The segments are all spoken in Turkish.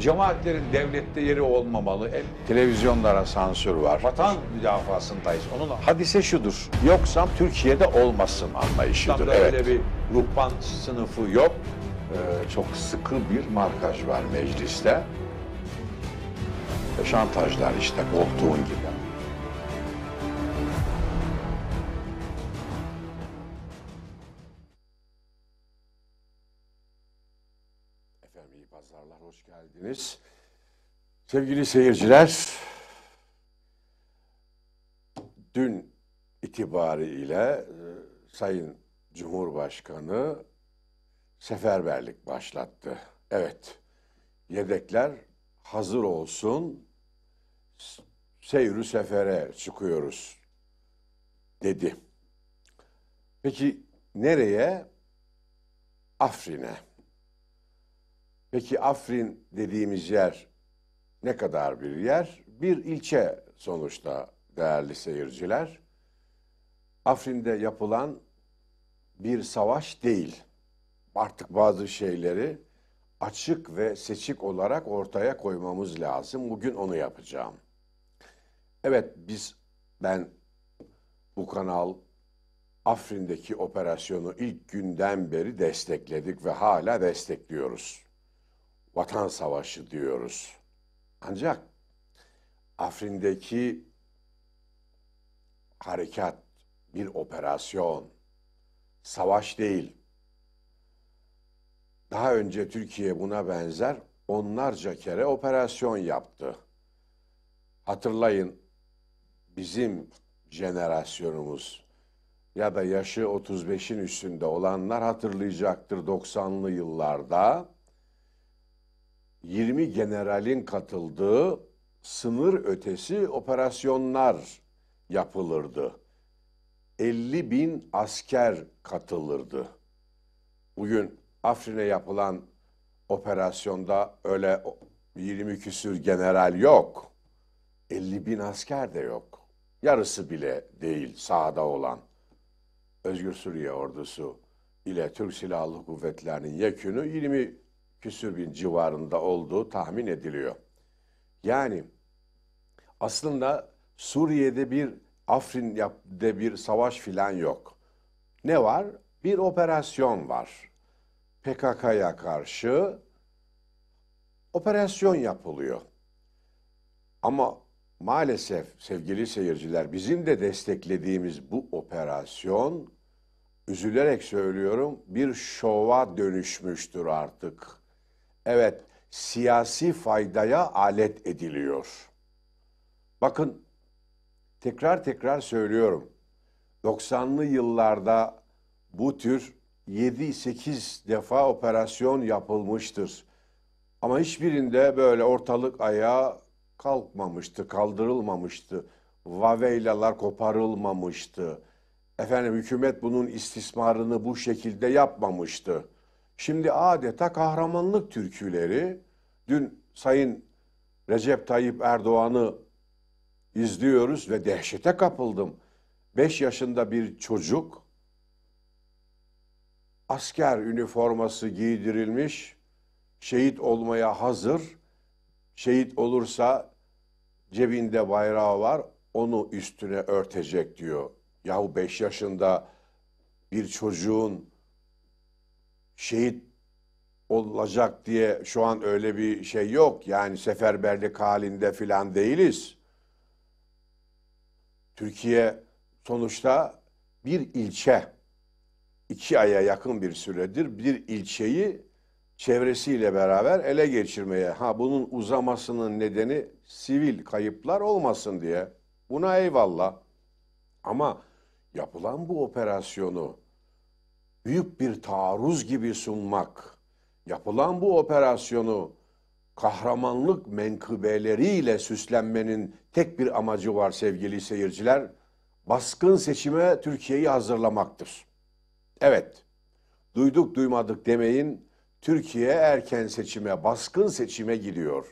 Cemaatlerin devlette yeri olmamalı. El, televizyonlara sansür var. Vatan müdafasındayız. Onun hadise şudur. Yoksam Türkiye'de olmasın anlayışıdır. İslam'da evet. öyle bir ruhban sınıfı yok. Ee, çok sıkı bir markaj var mecliste. E, şantajlar işte koltuğun gibi. geldiniz. Sevgili seyirciler, dün itibariyle e, Sayın Cumhurbaşkanı seferberlik başlattı. Evet, yedekler hazır olsun, seyru sefere çıkıyoruz dedi. Peki nereye? Afrin'e. Peki Afrin dediğimiz yer ne kadar bir yer? Bir ilçe sonuçta değerli seyirciler. Afrin'de yapılan bir savaş değil. Artık bazı şeyleri açık ve seçik olarak ortaya koymamız lazım. Bugün onu yapacağım. Evet biz ben bu kanal Afrin'deki operasyonu ilk günden beri destekledik ve hala destekliyoruz vatan savaşı diyoruz. Ancak Afrin'deki harekat bir operasyon, savaş değil. Daha önce Türkiye buna benzer onlarca kere operasyon yaptı. Hatırlayın bizim jenerasyonumuz ya da yaşı 35'in üstünde olanlar hatırlayacaktır 90'lı yıllarda 20 generalin katıldığı sınır ötesi operasyonlar yapılırdı. 50 bin asker katılırdı. Bugün Afrin'e yapılan operasyonda öyle 20 küsür general yok. 50 bin asker de yok. Yarısı bile değil sahada olan. Özgür Suriye ordusu ile Türk Silahlı Kuvvetleri'nin yekünü 20 küsür bin civarında olduğu tahmin ediliyor. Yani aslında Suriye'de bir Afrin'de bir savaş filan yok. Ne var? Bir operasyon var. PKK'ya karşı operasyon yapılıyor. Ama maalesef sevgili seyirciler bizim de desteklediğimiz bu operasyon üzülerek söylüyorum bir şova dönüşmüştür artık. Evet, siyasi faydaya alet ediliyor. Bakın, tekrar tekrar söylüyorum. 90'lı yıllarda bu tür 7-8 defa operasyon yapılmıştır. Ama hiçbirinde böyle ortalık ayağa kalkmamıştı, kaldırılmamıştı. Vaveylalar koparılmamıştı. Efendim hükümet bunun istismarını bu şekilde yapmamıştı. Şimdi adeta kahramanlık türküleri dün Sayın Recep Tayyip Erdoğan'ı izliyoruz ve dehşete kapıldım. Beş yaşında bir çocuk asker üniforması giydirilmiş, şehit olmaya hazır. Şehit olursa cebinde bayrağı var, onu üstüne örtecek diyor. Yahu beş yaşında bir çocuğun şehit olacak diye şu an öyle bir şey yok. Yani seferberlik halinde filan değiliz. Türkiye sonuçta bir ilçe iki aya yakın bir süredir bir ilçeyi çevresiyle beraber ele geçirmeye. Ha bunun uzamasının nedeni sivil kayıplar olmasın diye. Buna eyvallah. Ama yapılan bu operasyonu büyük bir taarruz gibi sunmak, yapılan bu operasyonu kahramanlık menkıbeleriyle süslenmenin tek bir amacı var sevgili seyirciler. Baskın seçime Türkiye'yi hazırlamaktır. Evet, duyduk duymadık demeyin, Türkiye erken seçime, baskın seçime gidiyor.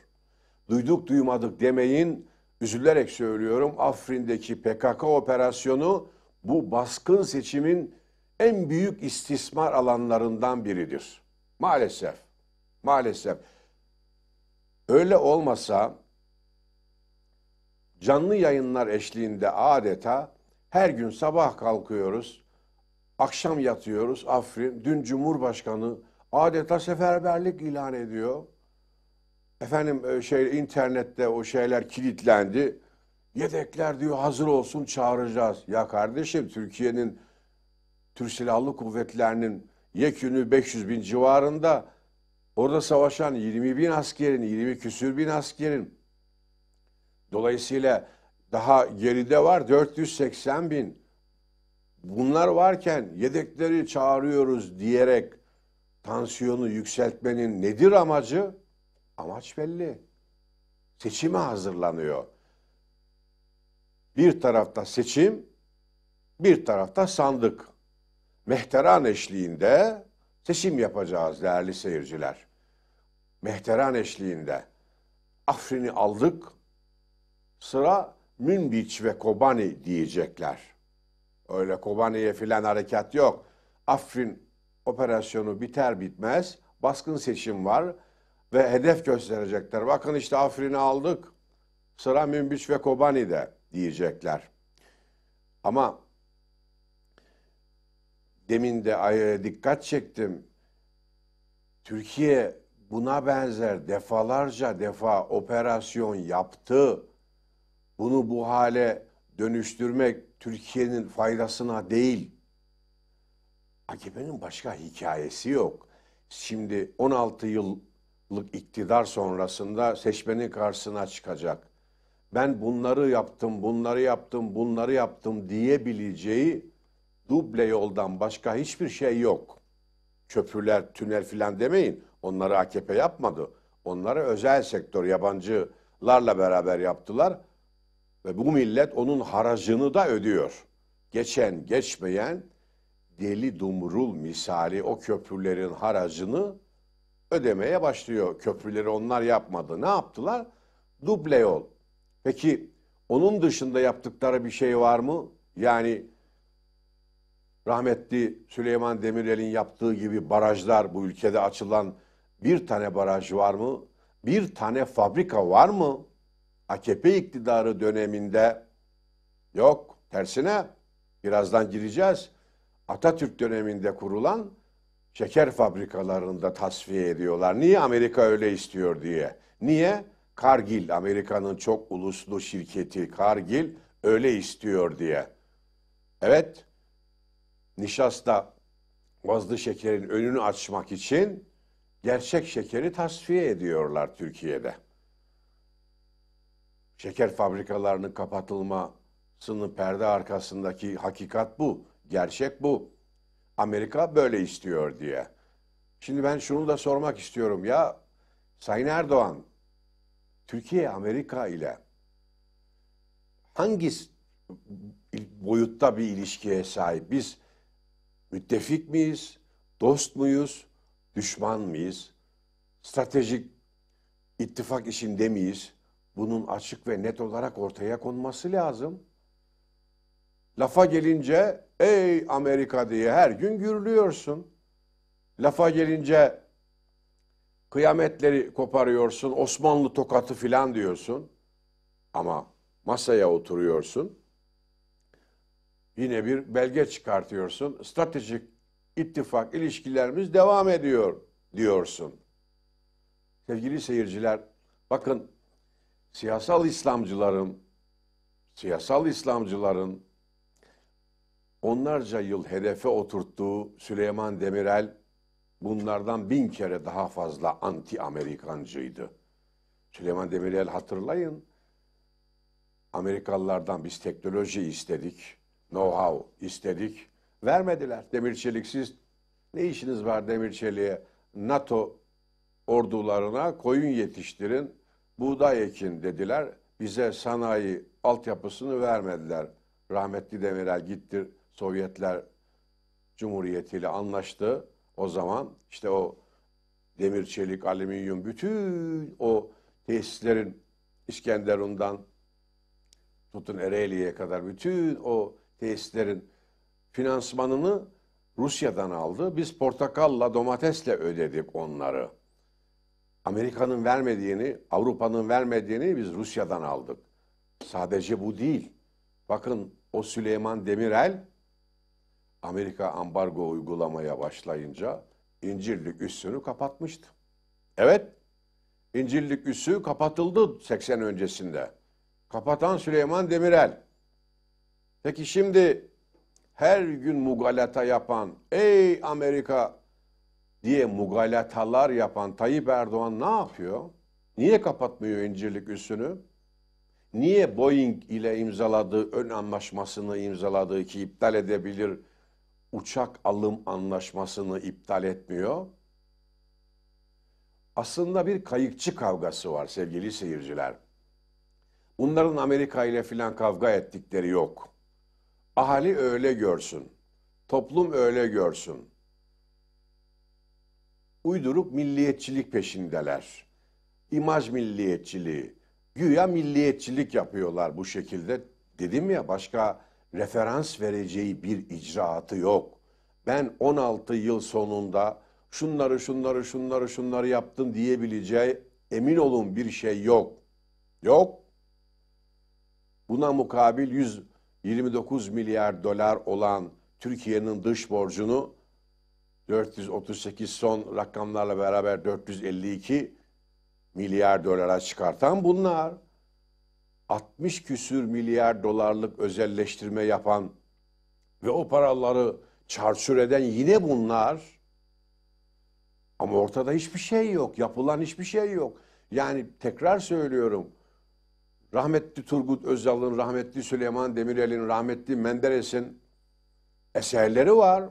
Duyduk duymadık demeyin, üzülerek söylüyorum, Afrin'deki PKK operasyonu bu baskın seçimin en büyük istismar alanlarından biridir. Maalesef. Maalesef. Öyle olmasa canlı yayınlar eşliğinde adeta her gün sabah kalkıyoruz, akşam yatıyoruz. Afrin dün Cumhurbaşkanı adeta seferberlik ilan ediyor. Efendim e, şey internette o şeyler kilitlendi. Yedekler diyor hazır olsun çağıracağız. Ya kardeşim Türkiye'nin Türk Silahlı Kuvvetleri'nin yekünü 500 bin civarında orada savaşan 20 bin askerin, 20 küsür bin askerin dolayısıyla daha geride var 480 bin. Bunlar varken yedekleri çağırıyoruz diyerek tansiyonu yükseltmenin nedir amacı? Amaç belli. Seçime hazırlanıyor. Bir tarafta seçim, bir tarafta sandık. Mehteran eşliğinde seçim yapacağız değerli seyirciler. Mehteran eşliğinde Afrin'i aldık, sıra Münbiç ve Kobani diyecekler. Öyle Kobani'ye filan hareket yok. Afrin operasyonu biter bitmez baskın seçim var ve hedef gösterecekler. Bakın işte Afrin'i aldık, sıra Münbiç ve Kobani'de diyecekler. Ama demin de e, dikkat çektim. Türkiye buna benzer defalarca defa operasyon yaptı. Bunu bu hale dönüştürmek Türkiye'nin faydasına değil. AKP'nin başka hikayesi yok. Şimdi 16 yıllık iktidar sonrasında seçmenin karşısına çıkacak. Ben bunları yaptım, bunları yaptım, bunları yaptım diyebileceği duble yoldan başka hiçbir şey yok. Köprüler, tünel filan demeyin. Onları AKP yapmadı. Onları özel sektör, yabancılarla beraber yaptılar. Ve bu millet onun haracını da ödüyor. Geçen, geçmeyen deli dumrul misali o köprülerin haracını ödemeye başlıyor. Köprüleri onlar yapmadı. Ne yaptılar? Duble yol. Peki onun dışında yaptıkları bir şey var mı? Yani rahmetli Süleyman Demirel'in yaptığı gibi barajlar bu ülkede açılan bir tane baraj var mı? Bir tane fabrika var mı? AKP iktidarı döneminde yok. Tersine birazdan gireceğiz. Atatürk döneminde kurulan şeker fabrikalarında tasfiye ediyorlar. Niye Amerika öyle istiyor diye. Niye? Kargil, Amerika'nın çok uluslu şirketi Kargil öyle istiyor diye. Evet, nişasta vazlı şekerin önünü açmak için gerçek şekeri tasfiye ediyorlar Türkiye'de. Şeker fabrikalarının kapatılmasının perde arkasındaki hakikat bu. Gerçek bu. Amerika böyle istiyor diye. Şimdi ben şunu da sormak istiyorum ya Sayın Erdoğan Türkiye Amerika ile hangi boyutta bir ilişkiye sahip? Biz Müttefik miyiz? Dost muyuz? Düşman mıyız? Stratejik ittifak işinde miyiz? Bunun açık ve net olarak ortaya konması lazım. Lafa gelince ey Amerika diye her gün gürlüyorsun. Lafa gelince kıyametleri koparıyorsun, Osmanlı tokatı filan diyorsun. Ama masaya oturuyorsun yine bir belge çıkartıyorsun. Stratejik ittifak ilişkilerimiz devam ediyor diyorsun. Sevgili seyirciler, bakın siyasal İslamcıların, siyasal İslamcıların onlarca yıl hedefe oturttuğu Süleyman Demirel bunlardan bin kere daha fazla anti Amerikancıydı. Süleyman Demirel hatırlayın. Amerikalılardan biz teknoloji istedik know-how istedik. Vermediler. Demirçelik siz ne işiniz var demirçeliğe? NATO ordularına koyun yetiştirin, buğday ekin dediler. Bize sanayi altyapısını vermediler. Rahmetli Demirel gitti Sovyetler Cumhuriyeti ile anlaştı. O zaman işte o demir, çelik, alüminyum bütün o tesislerin İskenderun'dan tutun Ereğli'ye kadar bütün o tesislerin finansmanını Rusya'dan aldı. Biz portakalla, domatesle ödedik onları. Amerika'nın vermediğini, Avrupa'nın vermediğini biz Rusya'dan aldık. Sadece bu değil. Bakın o Süleyman Demirel Amerika ambargo uygulamaya başlayınca İncirlik üssünü kapatmıştı. Evet, İncirlik üssü kapatıldı 80 öncesinde. Kapatan Süleyman Demirel. Peki şimdi her gün mugalata yapan, ey Amerika diye mugalatalar yapan Tayyip Erdoğan ne yapıyor? Niye kapatmıyor incirlik üssünü? Niye Boeing ile imzaladığı ön anlaşmasını imzaladığı ki iptal edebilir uçak alım anlaşmasını iptal etmiyor? Aslında bir kayıkçı kavgası var sevgili seyirciler. Bunların Amerika ile filan kavga ettikleri yok. Ahali öyle görsün. Toplum öyle görsün. Uydurup milliyetçilik peşindeler. İmaj milliyetçiliği. Güya milliyetçilik yapıyorlar bu şekilde. Dedim ya başka referans vereceği bir icraatı yok. Ben 16 yıl sonunda şunları şunları şunları şunları yaptım diyebileceği emin olun bir şey yok. Yok. Buna mukabil 100 29 milyar dolar olan Türkiye'nin dış borcunu 438 son rakamlarla beraber 452 milyar dolara çıkartan bunlar. 60 küsür milyar dolarlık özelleştirme yapan ve o paraları çarçur eden yine bunlar. Ama ortada hiçbir şey yok. Yapılan hiçbir şey yok. Yani tekrar söylüyorum rahmetli Turgut Özal'ın, rahmetli Süleyman Demirel'in, rahmetli Menderes'in eserleri var.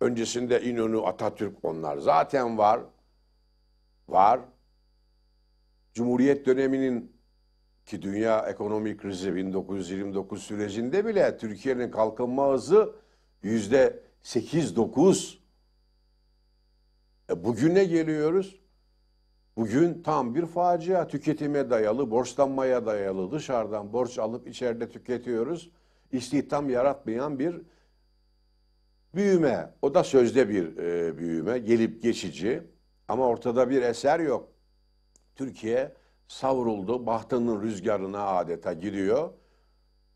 Öncesinde İnönü, Atatürk onlar zaten var. Var. Cumhuriyet döneminin ki dünya ekonomik krizi 1929 sürecinde bile Türkiye'nin kalkınma hızı yüzde 8-9. E bugüne geliyoruz. Bugün tam bir facia. Tüketime dayalı, borçlanmaya dayalı. Dışarıdan borç alıp içeride tüketiyoruz. İstihdam yaratmayan bir büyüme. O da sözde bir e, büyüme. Gelip geçici. Ama ortada bir eser yok. Türkiye savruldu. Bahtının rüzgarına adeta giriyor.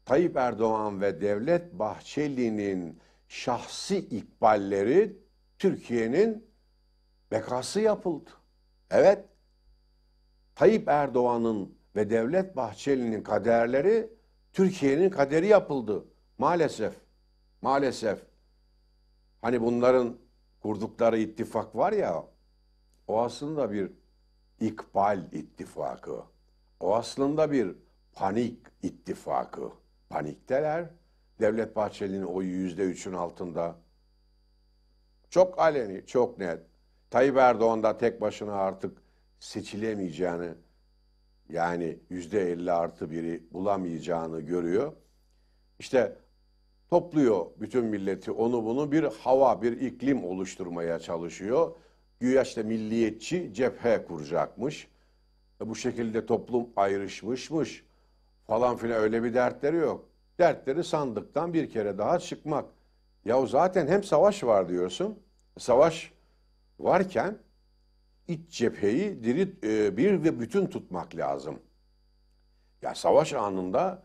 Tayyip Erdoğan ve Devlet Bahçeli'nin şahsi ikballeri Türkiye'nin bekası yapıldı. Evet Tayyip Erdoğan'ın ve Devlet Bahçeli'nin kaderleri Türkiye'nin kaderi yapıldı. Maalesef. Maalesef. Hani bunların kurdukları ittifak var ya o aslında bir ikbal ittifakı. O aslında bir panik ittifakı. Panikteler. Devlet Bahçeli'nin oyu yüzde üçün altında. Çok aleni, çok net. Tayyip Erdoğan da tek başına artık seçilemeyeceğini yani yüzde elli artı biri bulamayacağını görüyor. İşte topluyor bütün milleti onu bunu bir hava bir iklim oluşturmaya çalışıyor. Güya işte milliyetçi cephe kuracakmış. E bu şekilde toplum ayrışmışmış falan filan öyle bir dertleri yok. Dertleri sandıktan bir kere daha çıkmak. Yahu zaten hem savaş var diyorsun. Savaş varken iç cepheyi diri e, bir ve bütün tutmak lazım. Ya savaş anında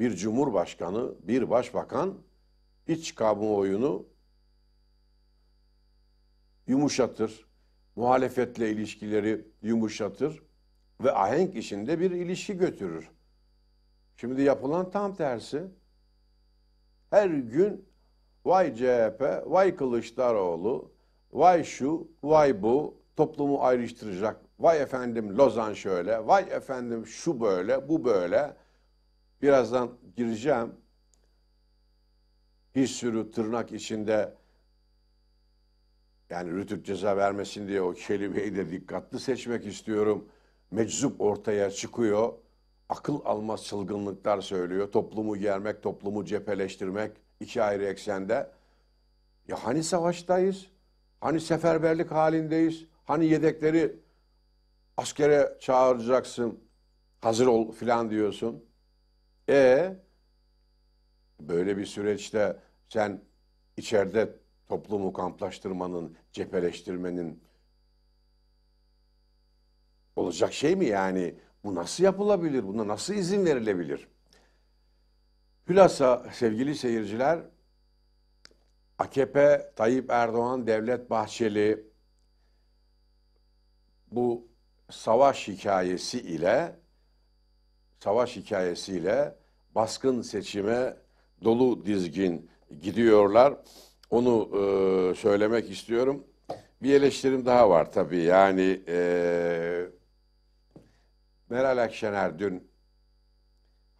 bir cumhurbaşkanı, bir başbakan iç kamuoyunu yumuşatır, muhalefetle ilişkileri yumuşatır ve ahenk içinde bir ilişki götürür. Şimdi yapılan tam tersi. Her gün vay CHP, vay Kılıçdaroğlu, vay şu, vay bu, toplumu ayrıştıracak. Vay efendim Lozan şöyle, vay efendim şu böyle, bu böyle. Birazdan gireceğim. Bir sürü tırnak içinde yani Rütük ceza vermesin diye o kelimeyi de dikkatli seçmek istiyorum. Meczup ortaya çıkıyor. Akıl almaz çılgınlıklar söylüyor. Toplumu germek, toplumu cepheleştirmek iki ayrı eksende. Ya hani savaştayız? Hani seferberlik halindeyiz? Hani yedekleri askere çağıracaksın, hazır ol filan diyorsun. E böyle bir süreçte sen içeride toplumu kamplaştırmanın, cepheleştirmenin olacak şey mi yani? Bu nasıl yapılabilir? Buna nasıl izin verilebilir? Hülasa sevgili seyirciler, AKP, Tayyip Erdoğan, Devlet Bahçeli, bu savaş hikayesi ile savaş hikayesiyle baskın seçime dolu dizgin gidiyorlar. Onu e, söylemek istiyorum. Bir eleştirim daha var tabii. Yani e, Meral Akşener dün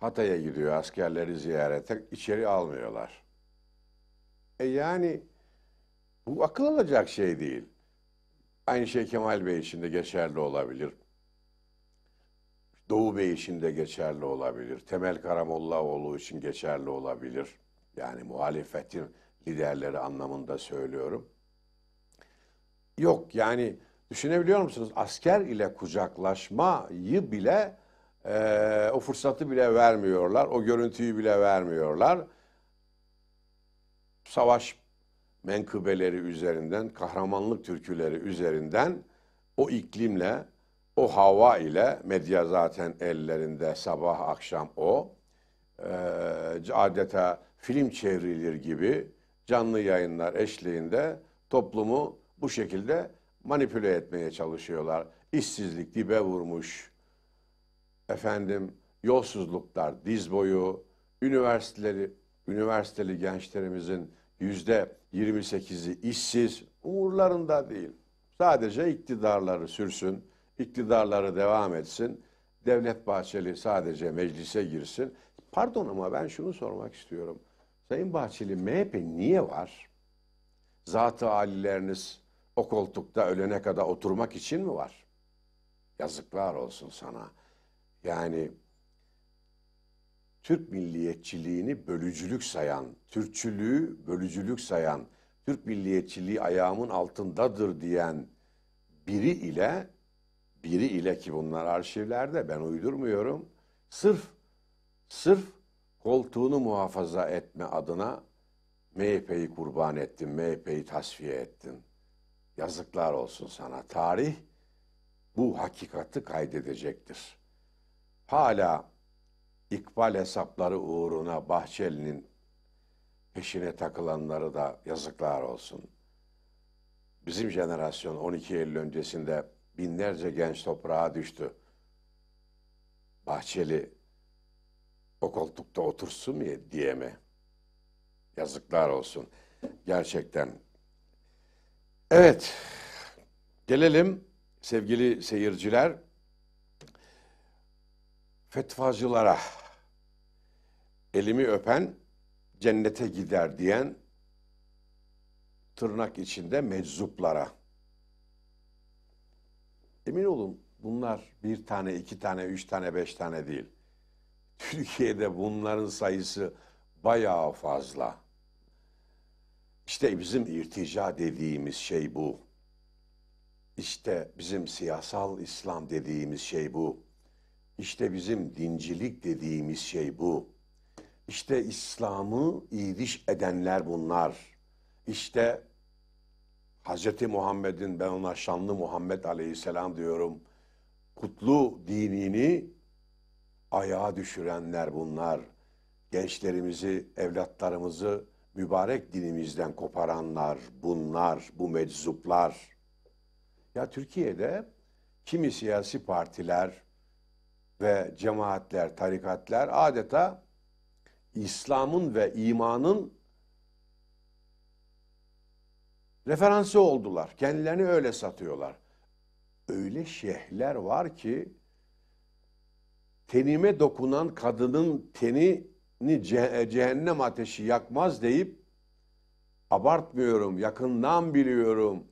Hatay'a gidiyor askerleri ziyarete. içeri almıyorlar. E yani bu akıl alacak şey değil. Aynı şey Kemal Bey için de geçerli olabilir. Doğu Bey için de geçerli olabilir. Temel Karamollaoğlu için geçerli olabilir. Yani muhalefetin liderleri anlamında söylüyorum. Yok yani düşünebiliyor musunuz? Asker ile kucaklaşmayı bile e, o fırsatı bile vermiyorlar. O görüntüyü bile vermiyorlar. Savaş menkıbeleri üzerinden, kahramanlık türküleri üzerinden o iklimle, o hava ile medya zaten ellerinde sabah akşam o. E, adeta film çevrilir gibi canlı yayınlar eşliğinde toplumu bu şekilde manipüle etmeye çalışıyorlar. İşsizlik dibe vurmuş, efendim yolsuzluklar diz boyu, üniversiteleri, üniversiteli gençlerimizin yüzde 28'i işsiz umurlarında değil. Sadece iktidarları sürsün, iktidarları devam etsin. Devlet Bahçeli sadece meclise girsin. Pardon ama ben şunu sormak istiyorum. Sayın Bahçeli MHP niye var? Zatı alileriniz o koltukta ölene kadar oturmak için mi var? Yazıklar olsun sana. Yani Türk milliyetçiliğini bölücülük sayan, Türkçülüğü bölücülük sayan, Türk milliyetçiliği ayağımın altındadır diyen biri ile biri ile ki bunlar arşivlerde ben uydurmuyorum. Sırf sırf koltuğunu muhafaza etme adına MHP'yi kurban ettin, MHP'yi tasfiye ettin. Yazıklar olsun sana. Tarih bu hakikati kaydedecektir. Hala ikbal hesapları uğruna Bahçeli'nin peşine takılanları da yazıklar olsun. Bizim jenerasyon 12 Eylül öncesinde binlerce genç toprağa düştü. Bahçeli o koltukta otursun mu diye mi? Yazıklar olsun. Gerçekten. Evet. Gelelim sevgili seyirciler fetvacılara elimi öpen cennete gider diyen tırnak içinde meczuplara. Emin olun bunlar bir tane, iki tane, üç tane, beş tane değil. Türkiye'de bunların sayısı bayağı fazla. İşte bizim irtica dediğimiz şey bu. İşte bizim siyasal İslam dediğimiz şey bu. İşte bizim dincilik dediğimiz şey bu. İşte İslam'ı iyiliş edenler bunlar. İşte Hz. Muhammed'in ben ona şanlı Muhammed aleyhisselam diyorum. Kutlu dinini ayağa düşürenler bunlar. Gençlerimizi, evlatlarımızı mübarek dinimizden koparanlar bunlar, bu meczuplar. Ya Türkiye'de kimi siyasi partiler ve cemaatler, tarikatlar adeta İslam'ın ve imanın referansı oldular. Kendilerini öyle satıyorlar. Öyle şeyhler var ki tenime dokunan kadının tenini cehennem ateşi yakmaz deyip abartmıyorum, yakından biliyorum.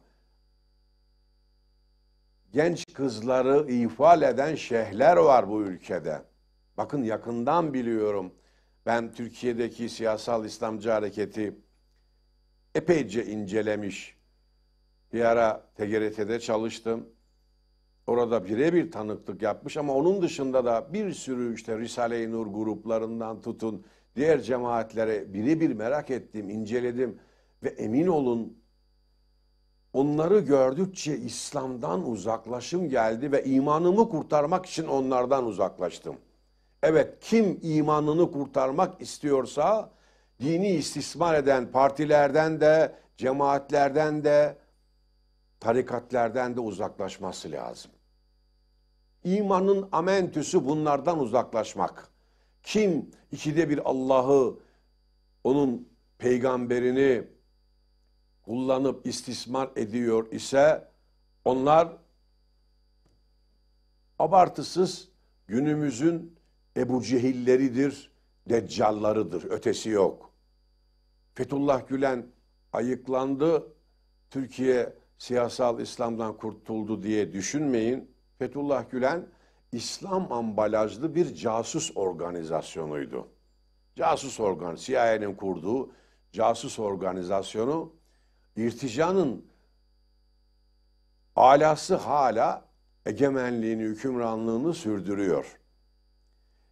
Genç kızları ifade eden şehler var bu ülkede. Bakın yakından biliyorum ben Türkiye'deki siyasal İslamcı hareketi epeyce incelemiş. Bir ara TGRT'de çalıştım. Orada birebir tanıklık yapmış ama onun dışında da bir sürü işte Risale-i Nur gruplarından tutun diğer cemaatlere birebir merak ettim, inceledim ve emin olun onları gördükçe İslam'dan uzaklaşım geldi ve imanımı kurtarmak için onlardan uzaklaştım. Evet kim imanını kurtarmak istiyorsa dini istismar eden partilerden de cemaatlerden de tarikatlerden de uzaklaşması lazım. İmanın amentüsü bunlardan uzaklaşmak. Kim ikide bir Allah'ı, onun peygamberini kullanıp istismar ediyor ise onlar abartısız günümüzün Ebu Cehilleridir, deccallarıdır, ötesi yok. Fethullah Gülen ayıklandı, Türkiye siyasal İslam'dan kurtuldu diye düşünmeyin. Fethullah Gülen İslam ambalajlı bir casus organizasyonuydu. Casus organ, CIA'nin kurduğu casus organizasyonu irticanın alası hala egemenliğini, hükümranlığını sürdürüyor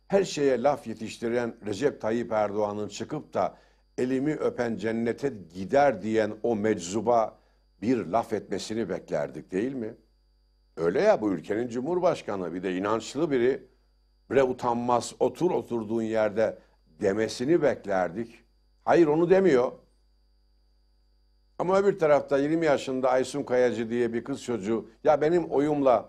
her şeye laf yetiştiren Recep Tayyip Erdoğan'ın çıkıp da elimi öpen cennete gider diyen o meczuba bir laf etmesini beklerdik değil mi? Öyle ya bu ülkenin cumhurbaşkanı bir de inançlı biri bre utanmaz otur oturduğun yerde demesini beklerdik. Hayır onu demiyor. Ama öbür tarafta 20 yaşında Aysun Kayacı diye bir kız çocuğu ya benim oyumla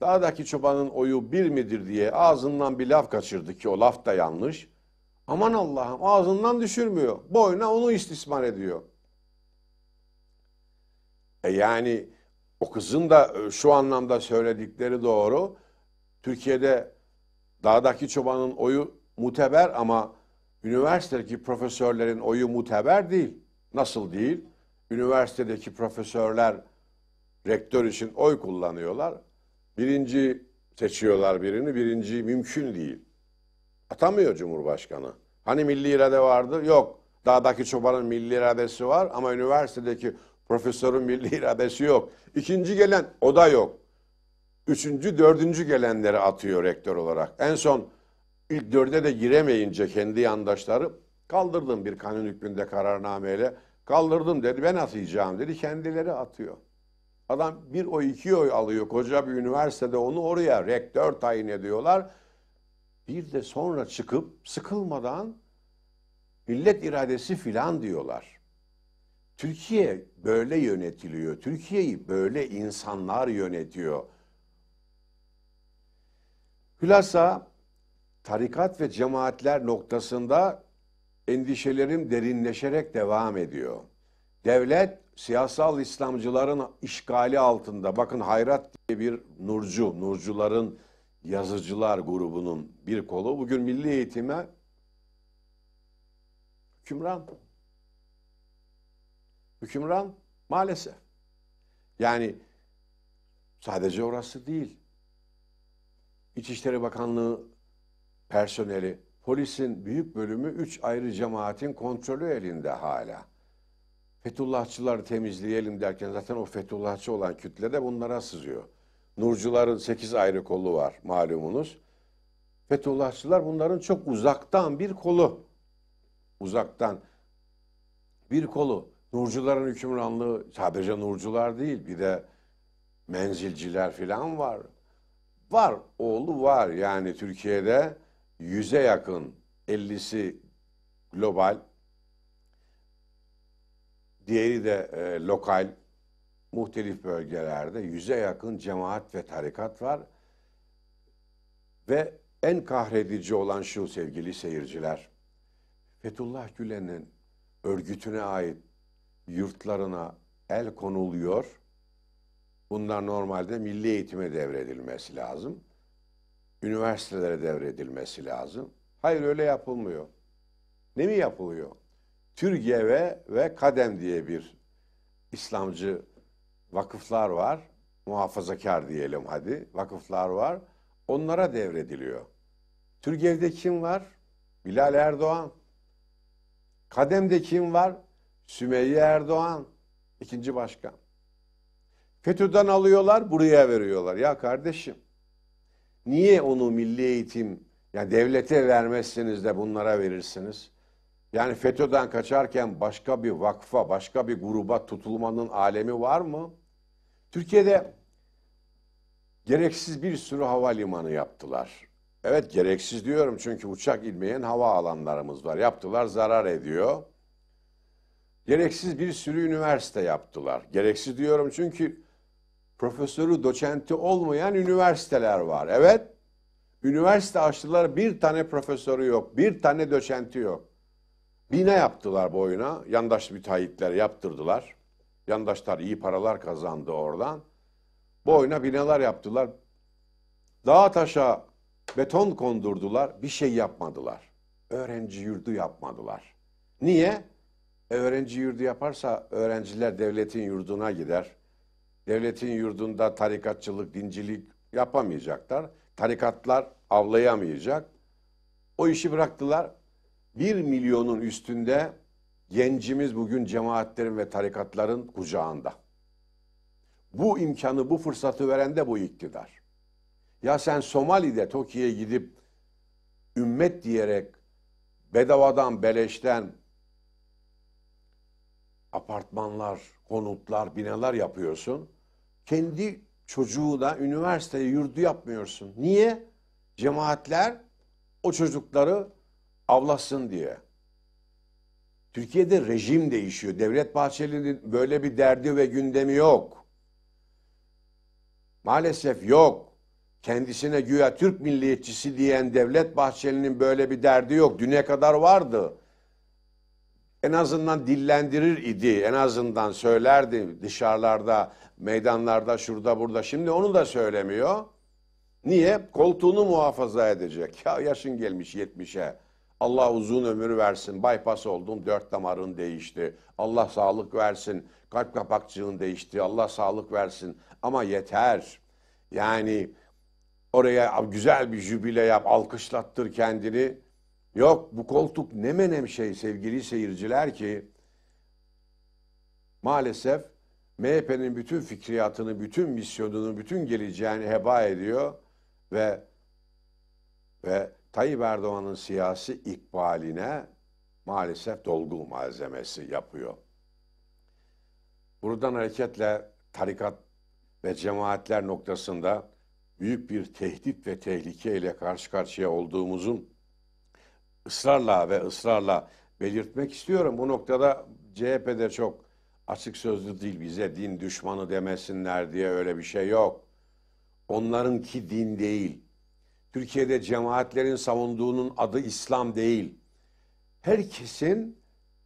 Dağdaki çobanın oyu bir midir diye ağzından bir laf kaçırdı ki o laf da yanlış. Aman Allah'ım ağzından düşürmüyor. Boyuna onu istismar ediyor. E yani o kızın da e, şu anlamda söyledikleri doğru. Türkiye'de dağdaki çobanın oyu muteber ama üniversitedeki profesörlerin oyu muteber değil. Nasıl değil? Üniversitedeki profesörler rektör için oy kullanıyorlar. Birinci seçiyorlar birini, birinci mümkün değil. Atamıyor Cumhurbaşkanı. Hani milli irade vardı? Yok. Dağdaki çobanın milli iradesi var ama üniversitedeki profesörün milli iradesi yok. İkinci gelen o da yok. Üçüncü, dördüncü gelenleri atıyor rektör olarak. En son ilk dörde de giremeyince kendi yandaşları kaldırdım bir kanun hükmünde kararnameyle. Kaldırdım dedi ben atacağım dedi kendileri atıyor. Adam bir oy iki oy alıyor koca bir üniversitede onu oraya rektör tayin ediyorlar. Bir de sonra çıkıp sıkılmadan millet iradesi filan diyorlar. Türkiye böyle yönetiliyor. Türkiye'yi böyle insanlar yönetiyor. Hülasa tarikat ve cemaatler noktasında endişelerim derinleşerek devam ediyor. Devlet siyasal İslamcıların işgali altında bakın Hayrat diye bir Nurcu, Nurcuların yazıcılar grubunun bir kolu bugün milli eğitime hükümran. Hükümran maalesef. Yani sadece orası değil. İçişleri Bakanlığı personeli, polisin büyük bölümü üç ayrı cemaatin kontrolü elinde hala. Fethullahçıları temizleyelim derken zaten o Fethullahçı olan kütle de bunlara sızıyor. Nurcuların sekiz ayrı kolu var malumunuz. Fethullahçılar bunların çok uzaktan bir kolu. Uzaktan bir kolu. Nurcuların hükümranlığı sadece Nurcular değil bir de menzilciler filan var. Var oğlu var yani Türkiye'de yüze yakın 50'si global Diğeri de e, lokal muhtelif bölgelerde yüze yakın cemaat ve tarikat var. Ve en kahredici olan şu sevgili seyirciler. Fethullah Gülen'in örgütüne ait yurtlarına el konuluyor. Bunlar normalde milli eğitime devredilmesi lazım. Üniversitelere devredilmesi lazım. Hayır öyle yapılmıyor. Ne mi yapılıyor? Türgeve ve Kadem diye bir İslamcı vakıflar var. Muhafazakar diyelim hadi. Vakıflar var. Onlara devrediliyor. Türgev'de kim var? Bilal Erdoğan. Kadem'de kim var? Sümeyye Erdoğan. ikinci başkan. FETÖ'den alıyorlar, buraya veriyorlar. Ya kardeşim, niye onu milli eğitim, yani devlete vermezseniz de bunlara verirsiniz? Yani FETÖ'den kaçarken başka bir vakfa, başka bir gruba tutulmanın alemi var mı? Türkiye'de gereksiz bir sürü havalimanı yaptılar. Evet gereksiz diyorum çünkü uçak ilmeyen hava alanlarımız var. Yaptılar zarar ediyor. Gereksiz bir sürü üniversite yaptılar. Gereksiz diyorum çünkü profesörü, doçenti olmayan üniversiteler var. Evet, üniversite açtılar bir tane profesörü yok, bir tane doçenti yok. Bina yaptılar bu oyuna. Yandaş müteahhitler yaptırdılar. Yandaşlar iyi paralar kazandı oradan. Bu oyuna binalar yaptılar. Dağa taşa beton kondurdular. Bir şey yapmadılar. Öğrenci yurdu yapmadılar. Niye? öğrenci yurdu yaparsa öğrenciler devletin yurduna gider. Devletin yurdunda tarikatçılık, dincilik yapamayacaklar. Tarikatlar avlayamayacak. O işi bıraktılar. 1 milyonun üstünde gencimiz bugün cemaatlerin ve tarikatların kucağında. Bu imkanı, bu fırsatı veren de bu iktidar. Ya sen Somali'de, Tokyo'ya gidip ümmet diyerek bedavadan, beleşten apartmanlar, konutlar, binalar yapıyorsun. Kendi çocuğuna üniversiteye yurdu yapmıyorsun. Niye? Cemaatler o çocukları avlasın diye. Türkiye'de rejim değişiyor. Devlet Bahçeli'nin böyle bir derdi ve gündemi yok. Maalesef yok. Kendisine güya Türk milliyetçisi diyen Devlet Bahçeli'nin böyle bir derdi yok. Düne kadar vardı. En azından dillendirir idi. En azından söylerdi dışarılarda, meydanlarda, şurada burada. Şimdi onu da söylemiyor. Niye? Koltuğunu muhafaza edecek. Ya yaşın gelmiş 70'e. Allah uzun ömür versin. Bypass oldum, dört damarın değişti. Allah sağlık versin. Kalp kapakçığın değişti. Allah sağlık versin. Ama yeter. Yani oraya güzel bir jübile yap, alkışlattır kendini. Yok bu koltuk ne menem şey sevgili seyirciler ki maalesef MHP'nin bütün fikriyatını, bütün misyonunu, bütün geleceğini heba ediyor ve ve Tayyip Erdoğan'ın siyasi ikbaline maalesef dolgu malzemesi yapıyor. Buradan hareketle tarikat ve cemaatler noktasında büyük bir tehdit ve tehlikeyle karşı karşıya olduğumuzun ısrarla ve ısrarla belirtmek istiyorum. Bu noktada CHP'de çok açık sözlü değil bize din düşmanı demesinler diye öyle bir şey yok. Onlarınki din değil. Türkiye'de cemaatlerin savunduğunun adı İslam değil. Herkesin,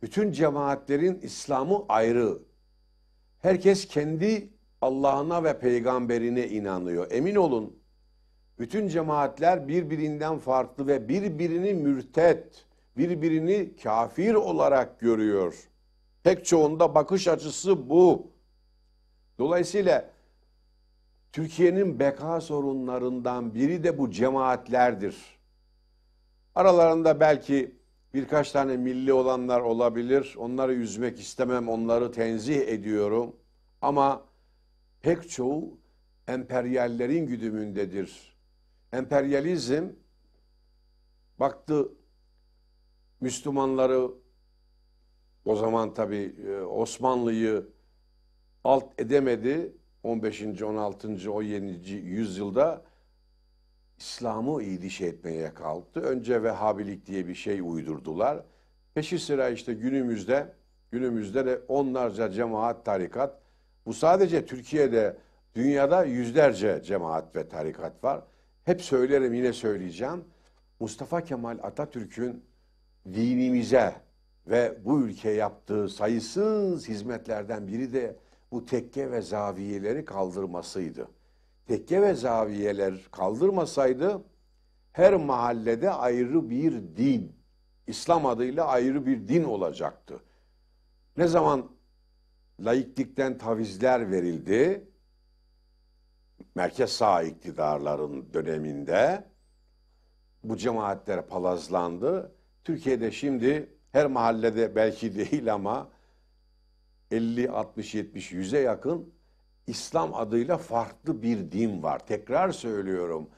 bütün cemaatlerin İslam'ı ayrı. Herkes kendi Allah'ına ve peygamberine inanıyor. Emin olun bütün cemaatler birbirinden farklı ve birbirini mürtet, birbirini kafir olarak görüyor. Pek çoğunda bakış açısı bu. Dolayısıyla Türkiye'nin beka sorunlarından biri de bu cemaatlerdir. Aralarında belki birkaç tane milli olanlar olabilir. Onları üzmek istemem, onları tenzih ediyorum. Ama pek çoğu emperyallerin güdümündedir. Emperyalizm baktı Müslümanları o zaman tabi e, Osmanlı'yı alt edemedi 15. 16. 17. yüzyılda İslam'ı idişe etmeye kalktı. Önce Vehhabilik diye bir şey uydurdular. Peşi sıra işte günümüzde günümüzde de onlarca cemaat, tarikat. Bu sadece Türkiye'de, dünyada yüzlerce cemaat ve tarikat var. Hep söylerim, yine söyleyeceğim. Mustafa Kemal Atatürk'ün dinimize ve bu ülkeye yaptığı sayısız hizmetlerden biri de bu tekke ve zaviyeleri kaldırmasıydı. Tekke ve zaviyeler kaldırmasaydı her mahallede ayrı bir din, İslam adıyla ayrı bir din olacaktı. Ne zaman laiklikten tavizler verildi, merkez sağ iktidarların döneminde bu cemaatler palazlandı. Türkiye'de şimdi her mahallede belki değil ama 50, 60, 70, 100'e yakın İslam adıyla farklı bir din var. Tekrar söylüyorum.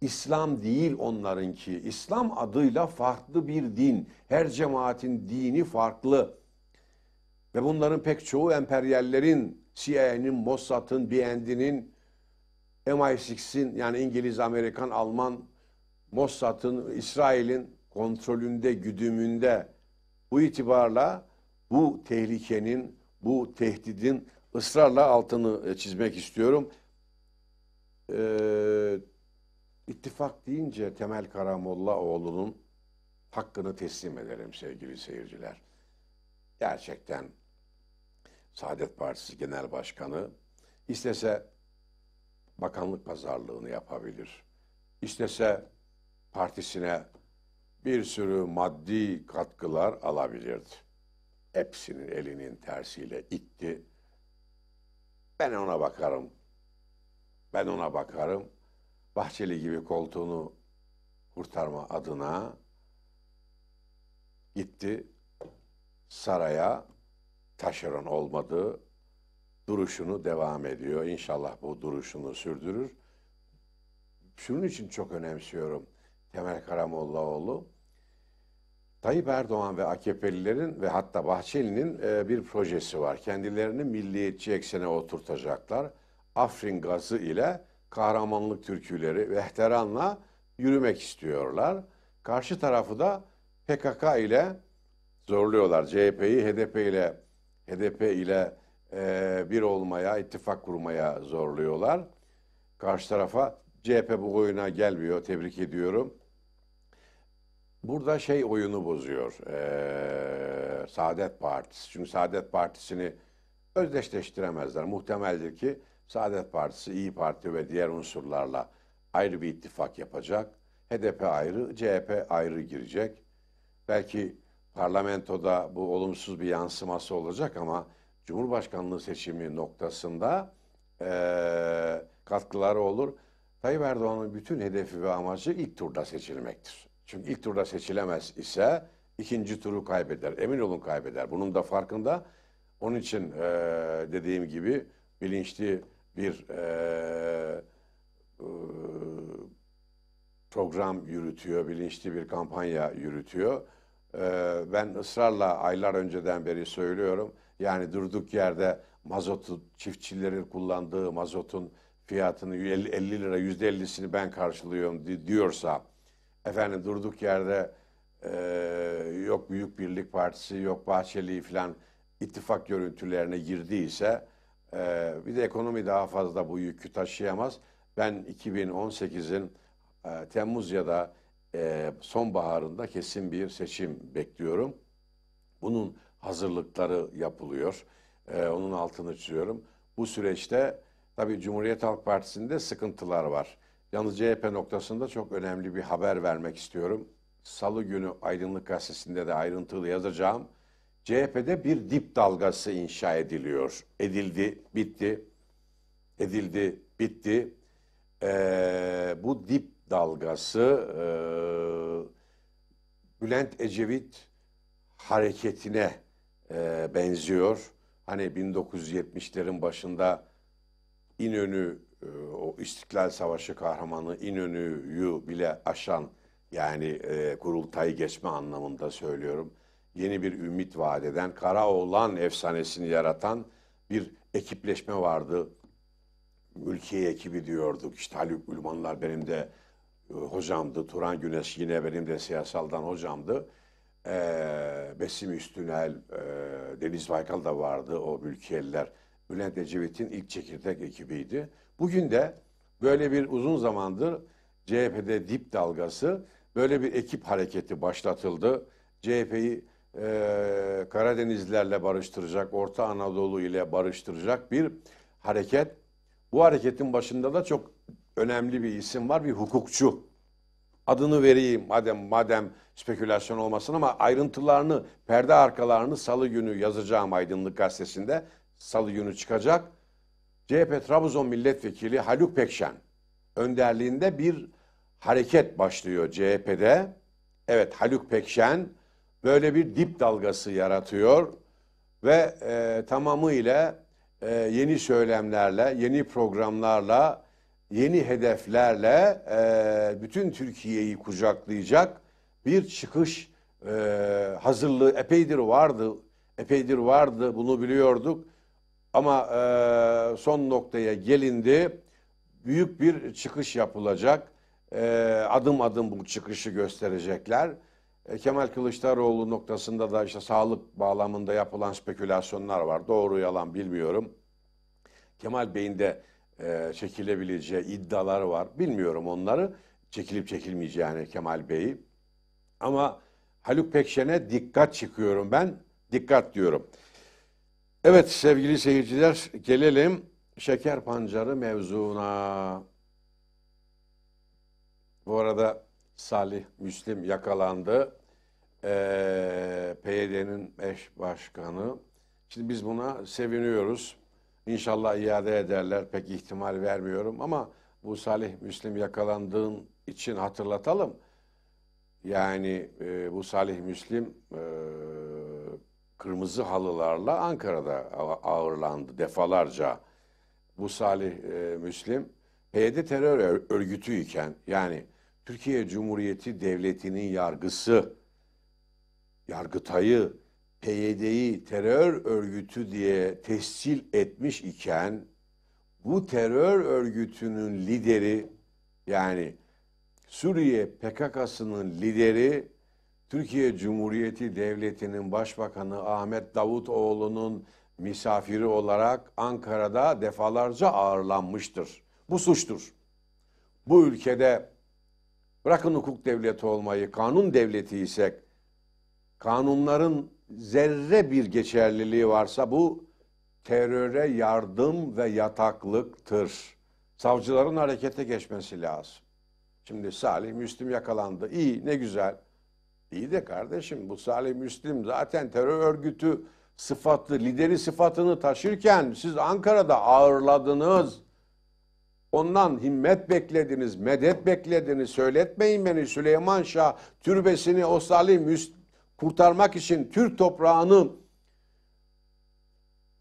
İslam değil onlarınki. İslam adıyla farklı bir din. Her cemaatin dini farklı. Ve bunların pek çoğu emperyallerin, CIA'nin, Mossad'ın, BND'nin, MI6'in yani İngiliz, Amerikan, Alman, Mossad'ın, İsrail'in kontrolünde, güdümünde. Bu itibarla bu tehlikenin bu tehdidin ısrarla altını e, çizmek istiyorum. Ee, ittifak deyince Temel Karamollaoğlu'nun hakkını teslim ederim sevgili seyirciler. Gerçekten Saadet Partisi Genel Başkanı istese bakanlık pazarlığını yapabilir. İstese partisine bir sürü maddi katkılar alabilirdi hepsinin elinin tersiyle itti. Ben ona bakarım. Ben ona bakarım. Bahçeli gibi koltuğunu kurtarma adına gitti saraya taşeron olmadı. Duruşunu devam ediyor. İnşallah bu duruşunu sürdürür. Şunun için çok önemsiyorum Temel Karamollaoğlu. Tayyip Erdoğan ve AKP'lilerin ve hatta Bahçeli'nin e, bir projesi var. Kendilerini milliyetçi eksene oturtacaklar. Afrin gazı ile kahramanlık türküleri ve ehteranla yürümek istiyorlar. Karşı tarafı da PKK ile zorluyorlar. CHP'yi HDP ile HDP ile e, bir olmaya, ittifak kurmaya zorluyorlar. Karşı tarafa CHP bu oyuna gelmiyor. Tebrik ediyorum burada şey oyunu bozuyor e, Saadet Partisi. Çünkü Saadet Partisi'ni özdeşleştiremezler. Muhtemeldir ki Saadet Partisi, İyi Parti ve diğer unsurlarla ayrı bir ittifak yapacak. HDP ayrı, CHP ayrı girecek. Belki parlamentoda bu olumsuz bir yansıması olacak ama Cumhurbaşkanlığı seçimi noktasında e, katkıları olur. Tayyip Erdoğan'ın bütün hedefi ve amacı ilk turda seçilmektir. Çünkü ilk turda seçilemez ise ikinci turu kaybeder. Emin olun kaybeder. Bunun da farkında. Onun için e, dediğim gibi bilinçli bir e, e, program yürütüyor, bilinçli bir kampanya yürütüyor. E, ben ısrarla aylar önceden beri söylüyorum. Yani durduk yerde mazotu, çiftçilerin kullandığı mazotun fiyatını 50, 50 lira, %50'sini ben karşılıyorum diyorsa efendim durduk yerde e, yok Büyük Birlik Partisi yok Bahçeli falan ittifak görüntülerine girdiyse e, bir de ekonomi daha fazla bu yükü taşıyamaz. Ben 2018'in e, Temmuz ya da e, sonbaharında kesin bir seçim bekliyorum. Bunun hazırlıkları yapılıyor. E, onun altını çiziyorum. Bu süreçte tabii Cumhuriyet Halk Partisi'nde sıkıntılar var. Yalnız CHP noktasında çok önemli bir haber vermek istiyorum. Salı günü Aydınlık Gazetesi'nde de ayrıntılı yazacağım. CHP'de bir dip dalgası inşa ediliyor. Edildi, bitti. Edildi, bitti. Ee, bu dip dalgası e, Bülent Ecevit hareketine e, benziyor. Hani 1970'lerin başında İnönü e, İstiklal Savaşı kahramanı İnönü'yü bile aşan yani e, kurultayı geçme anlamında söylüyorum. Yeni bir ümit vaat eden Kara Oğlan efsanesini yaratan bir ekipleşme vardı. Ülkiye ekibi diyorduk. İşte Haluk Ulmanlar benim de e, hocamdı. Turan Güneş yine benim de siyasaldan hocamdı. E, Besim Üstünel, e, Deniz Baykal da vardı o ülkiyeliler. Bülent Ecevit'in ilk çekirdek ekibiydi. Bugün de Böyle bir uzun zamandır CHP'de dip dalgası, böyle bir ekip hareketi başlatıldı. CHP'yi e, Karadenizlerle barıştıracak, Orta Anadolu ile barıştıracak bir hareket. Bu hareketin başında da çok önemli bir isim var, bir hukukçu. Adını vereyim madem madem spekülasyon olmasın ama ayrıntılarını, perde arkalarını salı günü yazacağım Aydınlık Gazetesi'nde. Salı günü çıkacak. CHP Trabzon Milletvekili Haluk Pekşen önderliğinde bir hareket başlıyor CHP'de. Evet Haluk Pekşen böyle bir dip dalgası yaratıyor ve e, tamamıyla e, yeni söylemlerle, yeni programlarla, yeni hedeflerle e, bütün Türkiye'yi kucaklayacak bir çıkış e, hazırlığı epeydir vardı. Epeydir vardı bunu biliyorduk ama e, son noktaya gelindi. Büyük bir çıkış yapılacak. E, adım adım bu çıkışı gösterecekler. E, Kemal Kılıçdaroğlu noktasında da işte sağlık bağlamında yapılan spekülasyonlar var. Doğru yalan bilmiyorum. Kemal Bey'in de e, çekilebileceği iddialar var. Bilmiyorum onları. Çekilip çekilmeyeceğini Kemal Bey'i. Ama Haluk Pekşen'e dikkat çıkıyorum ben. Dikkat diyorum. Evet sevgili seyirciler gelelim şeker pancarı mevzuna. Bu arada Salih Müslim yakalandı. Ee, PYD'nin eş başkanı. Şimdi biz buna seviniyoruz. İnşallah iade ederler. Pek ihtimal vermiyorum ama bu Salih Müslim yakalandığın için hatırlatalım. Yani e, bu Salih Müslim e, kırmızı halılarla Ankara'da ağırlandı defalarca. Bu Salih e, Müslim PYD terör örgütü iken yani Türkiye Cumhuriyeti Devleti'nin yargısı, yargıtayı PYD'yi terör örgütü diye tescil etmiş iken bu terör örgütünün lideri yani Suriye PKK'sının lideri Türkiye Cumhuriyeti Devleti'nin Başbakanı Ahmet Davutoğlu'nun misafiri olarak Ankara'da defalarca ağırlanmıştır. Bu suçtur. Bu ülkede bırakın hukuk devleti olmayı, kanun devleti isek, kanunların zerre bir geçerliliği varsa bu teröre yardım ve yataklıktır. Savcıların harekete geçmesi lazım. Şimdi Salih Müslüm yakalandı. İyi ne güzel. İyi de kardeşim bu Salih Müslim zaten terör örgütü sıfatlı, lideri sıfatını taşırken siz Ankara'da ağırladınız. Ondan himmet beklediniz, medet beklediniz. Söyletmeyin beni Süleyman Şah türbesini o Salih Müslim kurtarmak için Türk toprağını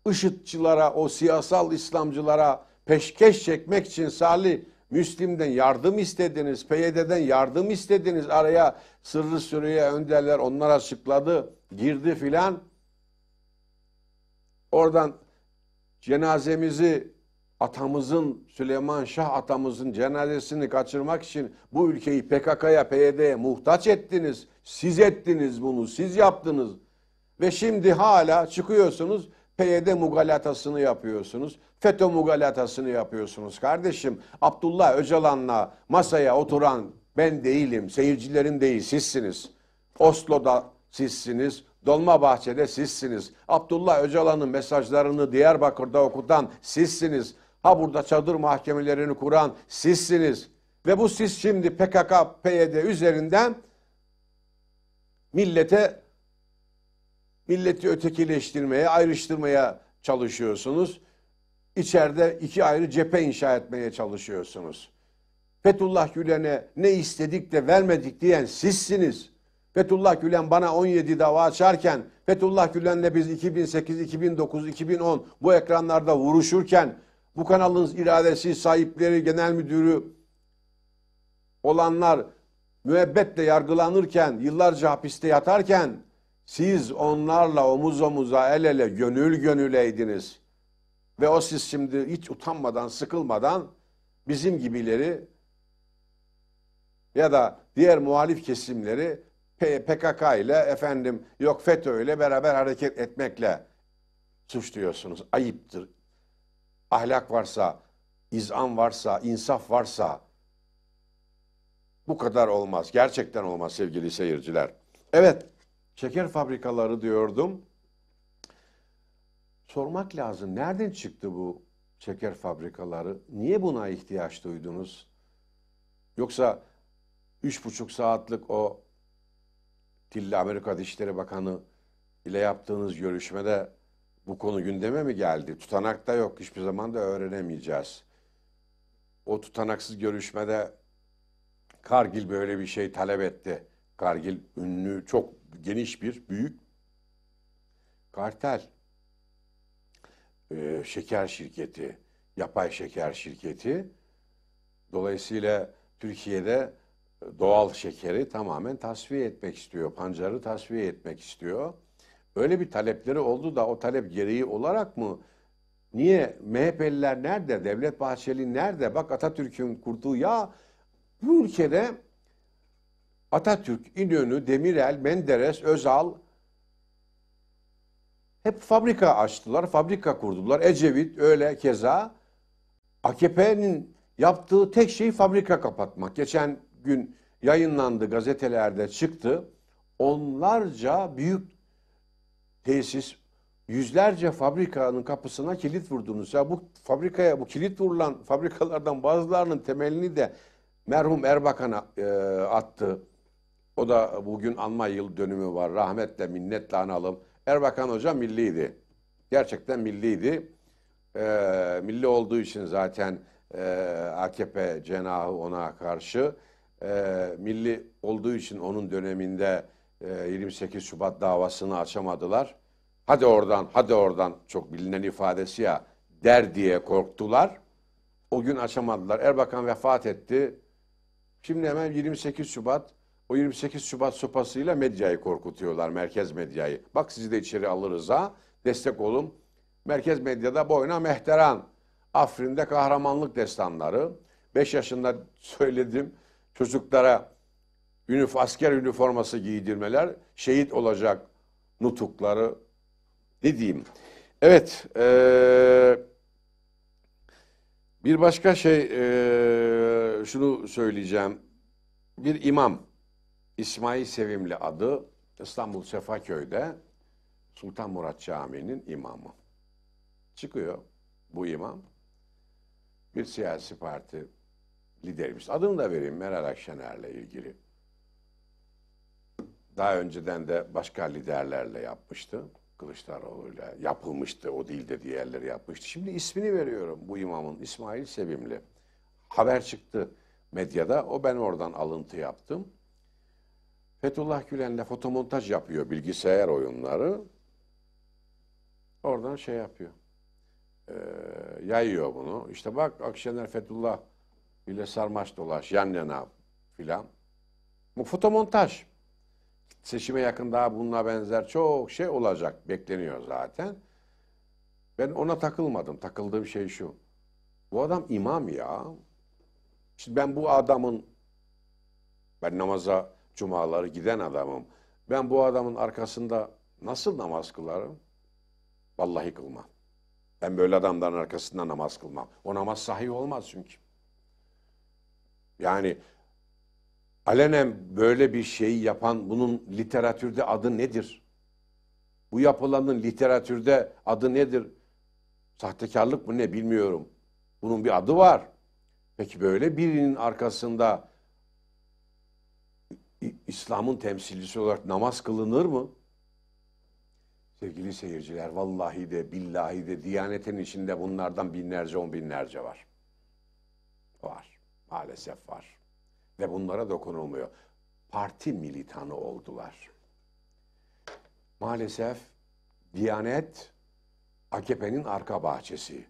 IŞİD'çilara, o siyasal İslamcılara peşkeş çekmek için Salih Müslim'den yardım istediniz, PYD'den yardım istediniz. Araya Sırrı Sürüye Önderler onlar açıkladı, girdi filan. Oradan cenazemizi atamızın Süleyman Şah atamızın cenazesini kaçırmak için bu ülkeyi PKK'ya, PYD'ye muhtaç ettiniz. Siz ettiniz bunu, siz yaptınız. Ve şimdi hala çıkıyorsunuz PYD mugalatasını yapıyorsunuz. FETÖ mugalatasını yapıyorsunuz kardeşim. Abdullah Öcalan'la masaya oturan ben değilim. Seyircilerin değil sizsiniz. Oslo'da sizsiniz. Dolmabahçe'de sizsiniz. Abdullah Öcalan'ın mesajlarını Diyarbakır'da okutan sizsiniz. Ha burada çadır mahkemelerini kuran sizsiniz. Ve bu siz şimdi PKK, PYD üzerinden millete milleti ötekileştirmeye, ayrıştırmaya çalışıyorsunuz. İçeride iki ayrı cephe inşa etmeye çalışıyorsunuz. Fethullah Gülen'e ne istedik de vermedik diyen sizsiniz. Fethullah Gülen bana 17 dava açarken, Fethullah Gülen'le biz 2008, 2009, 2010 bu ekranlarda vuruşurken, bu kanalın iradesi, sahipleri, genel müdürü olanlar müebbetle yargılanırken, yıllarca hapiste yatarken, siz onlarla omuz omuza el ele gönül gönüleydiniz. Ve o siz şimdi hiç utanmadan sıkılmadan bizim gibileri ya da diğer muhalif kesimleri PKK ile efendim yok FETÖ ile beraber hareket etmekle suçluyorsunuz. Ayıptır. Ahlak varsa, izan varsa, insaf varsa bu kadar olmaz. Gerçekten olmaz sevgili seyirciler. Evet şeker fabrikaları diyordum. Sormak lazım. Nereden çıktı bu şeker fabrikaları? Niye buna ihtiyaç duydunuz? Yoksa üç buçuk saatlik o Tilli Amerika Dışişleri Bakanı ile yaptığınız görüşmede bu konu gündeme mi geldi? Tutanakta yok. Hiçbir zaman da öğrenemeyeceğiz. O tutanaksız görüşmede Kargil böyle bir şey talep etti. Kargil ünlü, çok geniş bir, büyük kartel. Ee, şeker şirketi, yapay şeker şirketi. Dolayısıyla Türkiye'de e, doğal şekeri tamamen tasfiye etmek istiyor. Pancarı tasfiye etmek istiyor. Öyle bir talepleri oldu da o talep gereği olarak mı Niye? MHP'liler nerede? Devlet Bahçeli nerede? Bak Atatürk'ün kurduğu ya bu ülkede Atatürk, İnönü, Demirel, Menderes, Özal hep fabrika açtılar, fabrika kurdular. Ecevit öyle keza. AKP'nin yaptığı tek şey fabrika kapatmak. Geçen gün yayınlandı, gazetelerde çıktı. Onlarca büyük tesis, yüzlerce fabrikanın kapısına kilit vurdunuz. Ya bu fabrikaya, bu kilit vurulan fabrikalardan bazılarının temelini de merhum Erbakan'a e, attı o da bugün anma yıl dönümü var. Rahmetle, minnetle analım. Erbakan Hoca milliydi. Gerçekten milliydi. Ee, milli olduğu için zaten e, AKP cenahı ona karşı. E, milli olduğu için onun döneminde e, 28 Şubat davasını açamadılar. Hadi oradan, hadi oradan çok bilinen ifadesi ya der diye korktular. O gün açamadılar. Erbakan vefat etti. Şimdi hemen 28 Şubat o 28 Şubat sopasıyla medyayı korkutuyorlar, merkez medyayı. Bak sizi de içeri alırız ha, destek olun. Merkez medyada boyuna mehteran. Afrin'de kahramanlık destanları. 5 yaşında söyledim çocuklara ünif, asker üniforması giydirmeler, şehit olacak nutukları. Ne diyeyim? Evet, ee, bir başka şey ee, şunu söyleyeceğim. Bir imam İsmail Sevimli adı İstanbul Sefaköy'de Sultan Murat Camii'nin imamı. Çıkıyor bu imam. Bir siyasi parti liderimiz. Adını da vereyim Meral Akşener'le ilgili. Daha önceden de başka liderlerle yapmıştı. Kılıçdaroğlu'yla yapılmıştı. O değil de diğerleri yapmıştı. Şimdi ismini veriyorum bu imamın. İsmail Sevimli. Haber çıktı medyada. O ben oradan alıntı yaptım. Fethullah Gülen'le fotomontaj yapıyor bilgisayar oyunları. Oradan şey yapıyor. E, yayıyor bunu. İşte bak Akşener Fethullah ile sarmaş dolaş yan yana filan. Bu fotomontaj. Seçime yakın daha bununla benzer çok şey olacak bekleniyor zaten. Ben ona takılmadım. Takıldığım şey şu. Bu adam imam ya. Şimdi ben bu adamın ben namaza cumaları giden adamım. Ben bu adamın arkasında nasıl namaz kılarım? Vallahi kılmam. Ben böyle adamların arkasında namaz kılmam. O namaz sahih olmaz çünkü. Yani alenen böyle bir şeyi yapan bunun literatürde adı nedir? Bu yapılanın literatürde adı nedir? Sahtekarlık mı ne bilmiyorum. Bunun bir adı var. Peki böyle birinin arkasında İslam'ın temsilcisi olarak namaz kılınır mı? Sevgili seyirciler, vallahi de billahi de Diyanet'in içinde bunlardan binlerce on binlerce var. Var, maalesef var. Ve bunlara dokunulmuyor. Parti militanı oldular. Maalesef Diyanet AKP'nin arka bahçesi.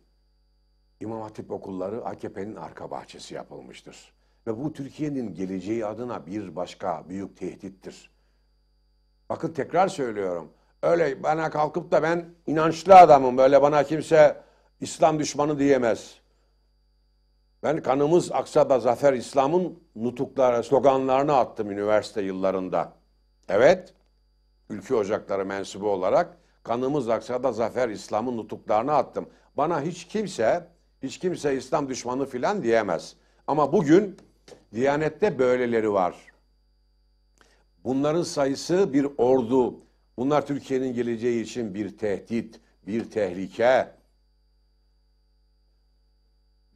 İmam Hatip okulları AKP'nin arka bahçesi yapılmıştır. Ve bu Türkiye'nin geleceği adına bir başka büyük tehdittir. Bakın tekrar söylüyorum. Öyle bana kalkıp da ben inançlı adamım. Böyle bana kimse İslam düşmanı diyemez. Ben kanımız aksa da zafer İslam'ın nutukları, sloganlarını attım üniversite yıllarında. Evet, ülke ocakları mensubu olarak kanımız aksa da zafer İslam'ın nutuklarını attım. Bana hiç kimse, hiç kimse İslam düşmanı filan diyemez. Ama bugün Diyanette böyleleri var. Bunların sayısı bir ordu. Bunlar Türkiye'nin geleceği için bir tehdit, bir tehlike.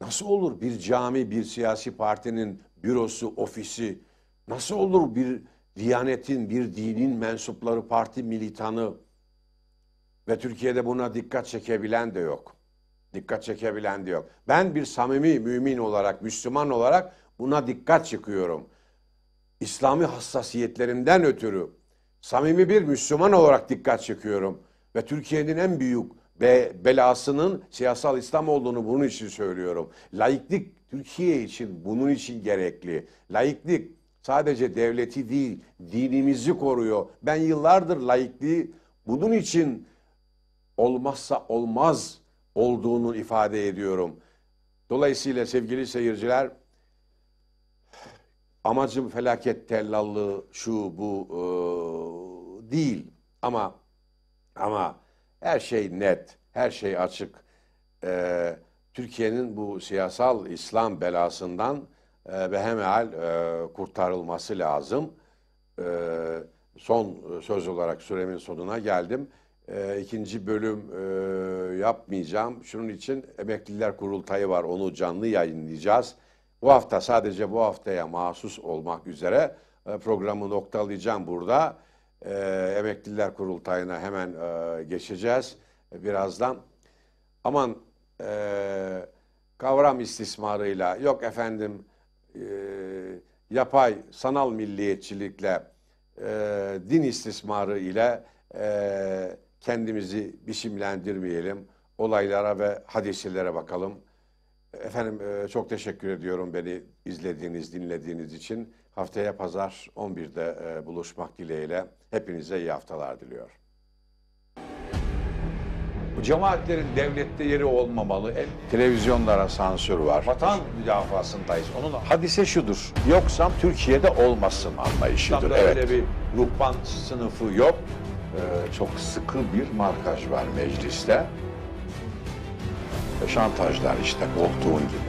Nasıl olur bir cami, bir siyasi partinin bürosu, ofisi? Nasıl olur bir diyanetin, bir dinin mensupları, parti militanı? Ve Türkiye'de buna dikkat çekebilen de yok. Dikkat çekebilen de yok. Ben bir samimi mümin olarak, Müslüman olarak Buna dikkat çıkıyorum. İslami hassasiyetlerimden ötürü samimi bir Müslüman olarak dikkat çekiyorum. Ve Türkiye'nin en büyük be belasının siyasal İslam olduğunu bunun için söylüyorum. Laiklik Türkiye için bunun için gerekli. Laiklik sadece devleti değil, dinimizi koruyor. Ben yıllardır laikliği bunun için olmazsa olmaz olduğunu ifade ediyorum. Dolayısıyla sevgili seyirciler amacım felaket tellallığı şu bu e, değil ama ama her şey net, her şey açık. E, Türkiye'nin bu siyasal İslam belasından e, behemeal e, kurtarılması lazım. E, son söz olarak süremin sonuna geldim. E, ikinci bölüm e, yapmayacağım. Şunun için Emekliler Kurultayı var. Onu canlı yayınlayacağız. Bu hafta sadece bu haftaya mahsus olmak üzere e, programı noktalayacağım burada. E, emekliler Kurultayı'na hemen e, geçeceğiz birazdan. Aman kavram istismarıyla yok efendim yapay sanal milliyetçilikle din istismarı ile kendimizi biçimlendirmeyelim. Olaylara ve hadiselere bakalım. Efendim e, çok teşekkür ediyorum beni izlediğiniz, dinlediğiniz için. Haftaya pazar 11'de e, buluşmak dileğiyle hepinize iyi haftalar diliyorum. Cemaatlerin devlette yeri olmamalı. Televizyonlara sansür var. Vatan müdafasındayız. Onun hadise şudur. Yoksam Türkiye'de olmasın anlayışıdır. İslam'da evet. öyle bir ruhban sınıfı yok. Ee, çok sıkı bir markaj var mecliste şantajlar işte koltuğun gibi